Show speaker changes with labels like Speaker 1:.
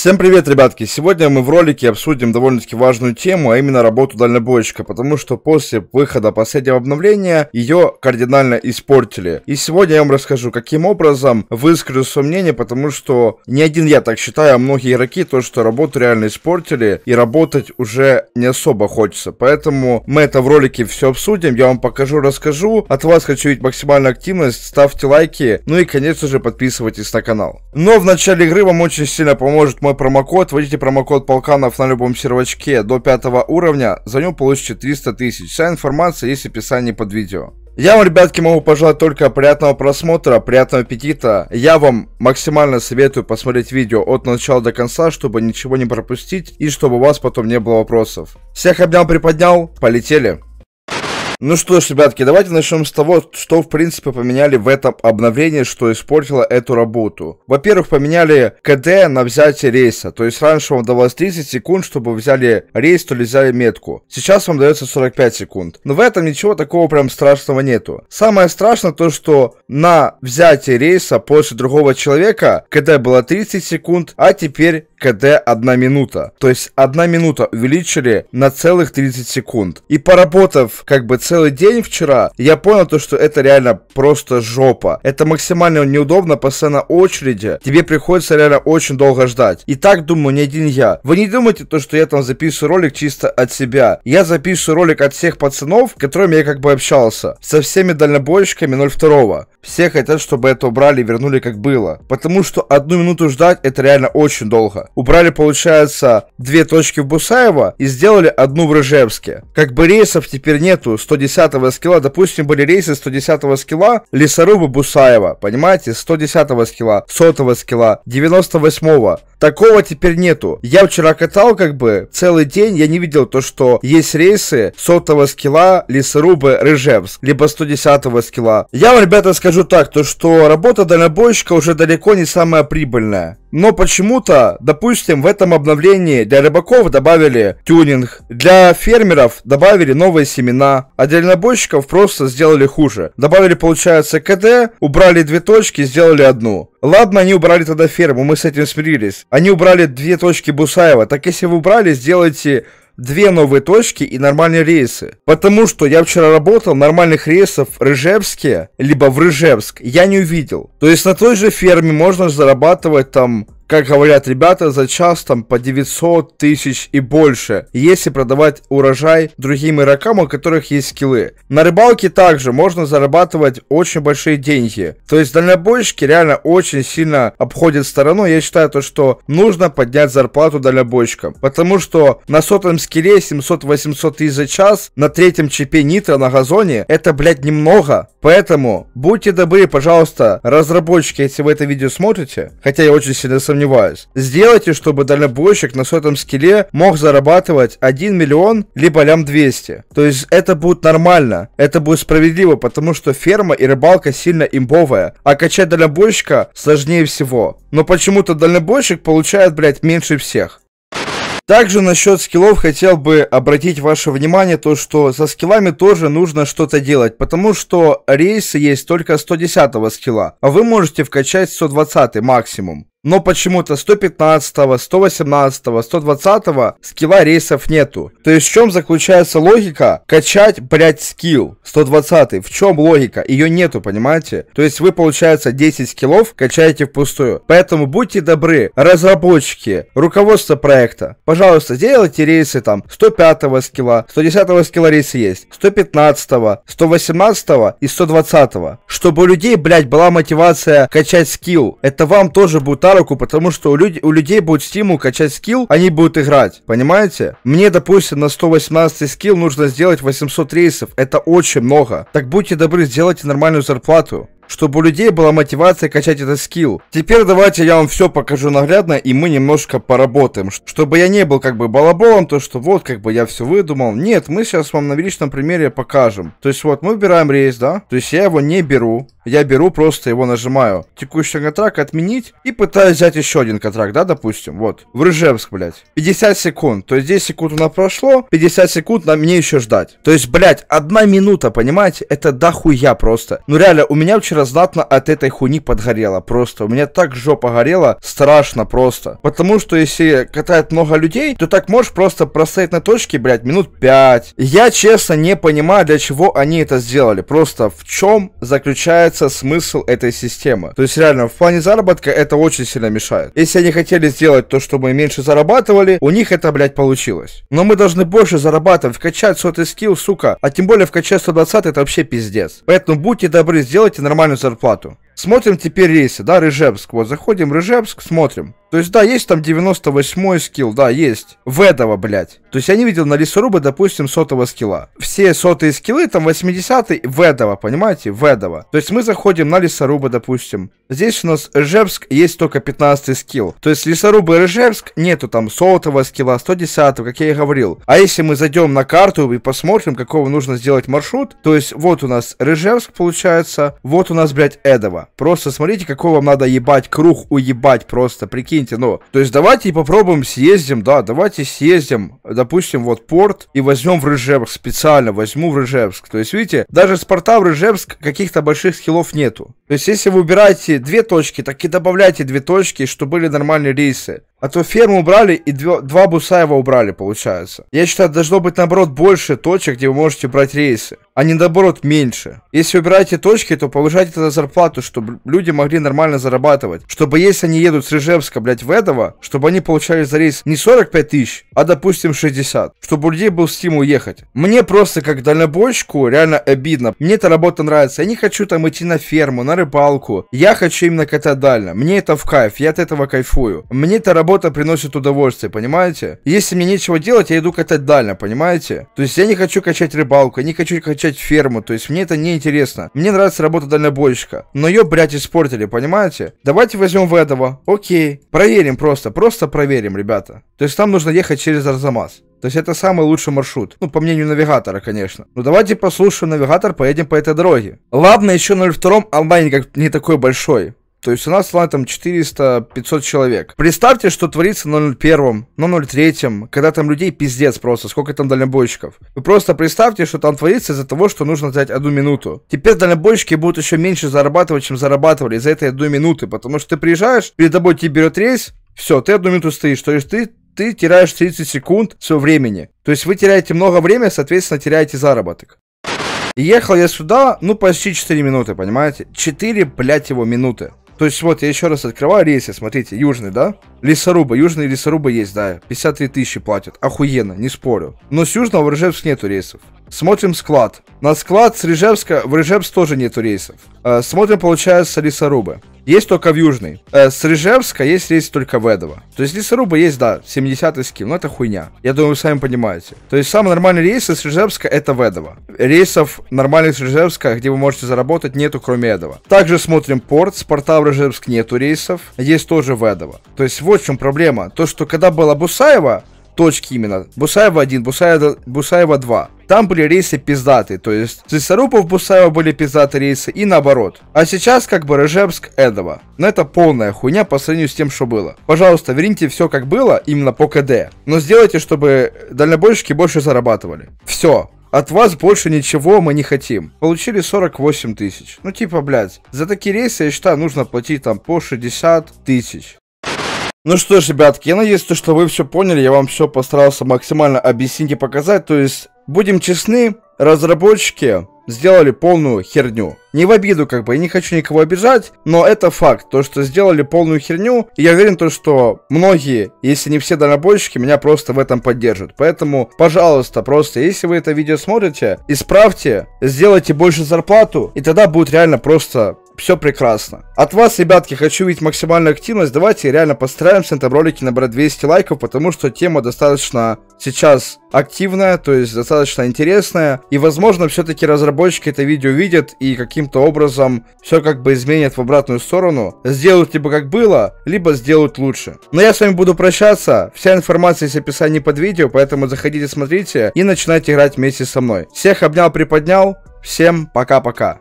Speaker 1: Всем привет, ребятки! Сегодня мы в ролике обсудим довольно-таки важную тему, а именно работу дальнобойщика, потому что после выхода последнего обновления ее кардинально испортили. И сегодня я вам расскажу, каким образом выскажу свое мнение, потому что не один я так считаю, а многие игроки, то что работу реально испортили и работать уже не особо хочется. Поэтому мы это в ролике все обсудим, я вам покажу, расскажу. От вас хочу видеть максимальную активность, ставьте лайки, ну и конечно же подписывайтесь на канал. Но в начале игры вам очень сильно поможет мой мой промокод, вводите промокод Полканов на любом сервачке до пятого уровня, за него получите 300 тысяч. Вся информация есть в описании под видео. Я вам, ребятки, могу пожелать только приятного просмотра, приятного аппетита. Я вам максимально советую посмотреть видео от начала до конца, чтобы ничего не пропустить и чтобы у вас потом не было вопросов. Всех обнял, приподнял, полетели. Ну что ж, ребятки, давайте начнем с того, что в принципе поменяли в этом обновлении, что испортило эту работу. Во-первых, поменяли КД на взятие рейса, то есть раньше вам давалось 30 секунд, чтобы взяли рейс, то ли взяли метку. Сейчас вам дается 45 секунд. Но в этом ничего такого прям страшного нету. Самое страшное то, что на взятие рейса после другого человека КД было 30 секунд, а теперь КД 1 минута. То есть 1 минута увеличили на целых 30 секунд. И поработав как бы целый день вчера, я понял то, что это реально просто жопа. Это максимально неудобно, постоянно очереди. Тебе приходится реально очень долго ждать. И так думаю не один я. Вы не думайте то, что я там записываю ролик чисто от себя. Я записываю ролик от всех пацанов, с которыми я как бы общался. Со всеми дальнобойщиками 02. Все хотят, чтобы это убрали и вернули как было. Потому что одну минуту ждать это реально очень долго. Убрали, получается, две точки в Бусаева и сделали одну в Рыжевске. Как бы рейсов теперь нету, 100 110-го скилла, допустим, были рейсы 110-го скилла Лесоруба Бусаева, понимаете, 110-го скилла, 100-го скилла, 98-го. Такого теперь нету. Я вчера катал как бы целый день, я не видел то, что есть рейсы 100-го скилла Лесорубы Рыжевск, либо 110-го скилла. Я вам, ребята, скажу так, то что работа дальнобойщика уже далеко не самая прибыльная. Но почему-то, допустим, в этом обновлении для рыбаков добавили тюнинг, для фермеров добавили новые семена, а для дальнобойщиков просто сделали хуже. Добавили, получается, КД, убрали две точки, сделали одну. Ладно, они убрали тогда ферму, мы с этим смирились. Они убрали две точки Бусаева, так если вы убрали, сделайте две новые точки и нормальные рейсы. Потому что я вчера работал, нормальных рейсов в Рыжевске, либо в Рыжевск, я не увидел. То есть на той же ферме можно зарабатывать там как говорят ребята, за час там по 900 тысяч и больше, если продавать урожай другим игрокам, у которых есть скиллы. На рыбалке также можно зарабатывать очень большие деньги. То есть дальнобойщики реально очень сильно обходят сторону. Я считаю то, что нужно поднять зарплату дальнобойщикам. Потому что на сотом скилле 700-800 тысяч за час, на третьем чипе нитро на газоне, это, блядь, немного. Поэтому будьте добры, пожалуйста, разработчики, если вы это видео смотрите, хотя я очень сильно сомневаюсь, сомневаюсь. Сделайте, чтобы дальнобойщик на сотом скилле мог зарабатывать 1 миллион, либо лям 200. То есть это будет нормально, это будет справедливо, потому что ферма и рыбалка сильно имбовая, а качать дальнобойщика сложнее всего. Но почему-то дальнобойщик получает, блядь, меньше всех. Также насчет скиллов хотел бы обратить ваше внимание то, что со скиллами тоже нужно что-то делать, потому что рейсы есть только 110 скилла, а вы можете вкачать 120 максимум. Но почему-то 115, 118, 120 скилла рейсов нету. То есть в чем заключается логика качать, блять, скилл 120? В чем логика? Ее нету, понимаете? То есть вы, получается, 10 скиллов качаете впустую. Поэтому будьте добры, разработчики, руководство проекта, пожалуйста, сделайте рейсы там 105 скилла, 110 скилла рейс есть, 115, 118 и 120, чтобы у людей, блять, была мотивация качать скилл. Это вам тоже будет за руку, потому что у, люд... у людей будет стимул качать скилл, они будут играть, понимаете? Мне, допустим, на 118 скилл нужно сделать 800 рейсов, это очень много. Так будьте добры, сделайте нормальную зарплату чтобы у людей была мотивация качать этот скилл. Теперь давайте я вам все покажу наглядно, и мы немножко поработаем. Чтобы я не был как бы балаболом, то что вот как бы я все выдумал. Нет, мы сейчас вам на личном примере покажем. То есть вот мы выбираем рейс, да? То есть я его не беру. Я беру, просто его нажимаю. Текущий контракт отменить и пытаюсь взять еще один контракт, да, допустим. Вот. В Рыжевск, блядь. 50 секунд. То есть 10 секунд у нас прошло, 50 секунд нам мне еще ждать. То есть, блядь, одна минута, понимаете? Это дохуя просто. Ну реально, у меня вчера квартира знатно от этой хуйни подгорело, просто. У меня так жопа горела, страшно просто. Потому что если катает много людей, то так можешь просто простоять на точке, блядь, минут 5. Я, честно, не понимаю, для чего они это сделали. Просто в чем заключается смысл этой системы? То есть реально, в плане заработка это очень сильно мешает. Если они хотели сделать то, чтобы мы меньше зарабатывали, у них это, блядь, получилось. Но мы должны больше зарабатывать, вкачать сотый скилл, сука. А тем более вкачать 120 это вообще пиздец. Поэтому будьте добры, сделайте нормально Dinosaur 4 Смотрим теперь рейсы, да, Рыжевск. Вот, заходим в Рыжевск, смотрим. То есть, да, есть там 98-й скилл, да, есть. В этого, блядь. То есть, я не видел на лесоруба, допустим, сотого скилла. Все сотые скиллы, там 80-й, в этого, понимаете? В этого. То есть, мы заходим на лесоруба, допустим. Здесь у нас Рыжевск, есть только 15-й скилл. То есть, лесоруба и Рыжевск, нету там сотого скилла, 110-го, как я и говорил. А если мы зайдем на карту и посмотрим, какого нужно сделать маршрут, то есть, вот у нас Рыжевск, получается, вот у нас, блядь, этого Просто смотрите, какой вам надо ебать, круг уебать просто, прикиньте, ну. То есть давайте попробуем съездим, да, давайте съездим, допустим, вот порт и возьмем в Рыжевск, специально возьму в Рыжевск. То есть, видите, даже с порта в Рыжевск каких-то больших скиллов нету. То есть, если вы убираете две точки, так и добавляйте две точки, чтобы были нормальные рейсы. А то ферму убрали и два, два Бусаева убрали, получается. Я считаю, должно быть, наоборот, больше точек, где вы можете брать рейсы, а не, наоборот, меньше. Если убираете точки, то повышайте тогда зарплату, чтобы люди могли нормально зарабатывать. Чтобы, если они едут с Рижевска, блядь, в этого, чтобы они получали за рейс не 45 тысяч, а, допустим, 60. Чтобы у людей был стимул ехать. Мне просто, как дальнобойщику, реально обидно. Мне эта работа нравится. Я не хочу там идти на ферму, на рыбалку. Я хочу именно катать дально. Мне это в кайф. Я от этого кайфую. Мне эта работа работа приносит удовольствие, понимаете? Если мне нечего делать, я иду катать дально, понимаете? То есть я не хочу качать рыбалку, я не хочу качать ферму, то есть мне это не интересно. Мне нравится работа дальнобойщика. Но ее, блядь, испортили, понимаете? Давайте возьмем в этого. Окей. Проверим просто, просто проверим, ребята. То есть нам нужно ехать через Арзамас. То есть это самый лучший маршрут. Ну, по мнению навигатора, конечно. Ну, давайте послушаем навигатор, поедем по этой дороге. Ладно, еще 0.2 онлайн как не такой большой. То есть у нас стало там 400-500 человек. Представьте, что творится на 01, на 03, когда там людей пиздец просто, сколько там дальнобойщиков. Вы просто представьте, что там творится из-за того, что нужно взять одну минуту. Теперь дальнобойщики будут еще меньше зарабатывать, чем зарабатывали из-за этой одной минуты, потому что ты приезжаешь, перед тобой тебе берет рейс, все, ты одну минуту стоишь, то есть ты ты теряешь 30 секунд своего времени. То есть вы теряете много времени, соответственно, теряете заработок. И ехал я сюда, ну, почти 4 минуты, понимаете? 4, блядь, его минуты. То есть вот я еще раз открываю рейсы, смотрите, южный, да? Лесоруба, южные лесорубы есть, да, 53 тысячи платят, охуенно, не спорю. Но с южного в Ржевск нету рейсов. Смотрим склад. На склад с Рижевска, в Рижевск тоже нету рейсов. Э, смотрим, получается, лесорубы. Есть только в Южной. Э, с Рижевска есть рейс только в Эдово. То есть лесоруба есть, да, 70 с кем, но это хуйня. Я думаю, вы сами понимаете. То есть самый нормальный рейс из Рижевска это в Эдово. Рейсов нормальных с Рижевска, где вы можете заработать, нету кроме Эдова. Также смотрим порт. С порта в Рижевск нету рейсов. Есть тоже в Эдово. То есть вот в чем проблема. То, что когда была Бусаева, точки именно. Бусаева 1, Бусаева, Бусаева 2. Там были рейсы пиздатые то есть с Лесорубов Бусаева были пиздатые рейсы и наоборот. А сейчас как бы Режепск Эдова. Но это полная хуйня по сравнению с тем, что было. Пожалуйста, верните все как было, именно по КД. Но сделайте, чтобы дальнобойщики больше зарабатывали. Все, от вас больше ничего мы не хотим. Получили 48 тысяч. Ну типа, блядь, за такие рейсы, я считаю, нужно платить там по 60 тысяч. Ну что ж, ребятки, я надеюсь, то, что вы все поняли, я вам все постарался максимально объяснить и показать. То есть, будем честны, разработчики сделали полную херню. Не в обиду, как бы, я не хочу никого обижать, но это факт, то, что сделали полную херню, и я уверен, то, что многие, если не все дальнобойщики, меня просто в этом поддержат. Поэтому, пожалуйста, просто, если вы это видео смотрите, исправьте, сделайте больше зарплату, и тогда будет реально просто все прекрасно. От вас, ребятки, хочу видеть максимальную активность. Давайте реально постараемся на этом ролике набрать 200 лайков, потому что тема достаточно сейчас активная, то есть достаточно интересная. И, возможно, все-таки разработчики это видео видят и каким-то образом все как бы изменят в обратную сторону. Сделают либо как было, либо сделают лучше. Но я с вами буду прощаться. Вся информация есть в описании под видео, поэтому заходите, смотрите и начинайте играть вместе со мной. Всех обнял, приподнял. Всем пока-пока.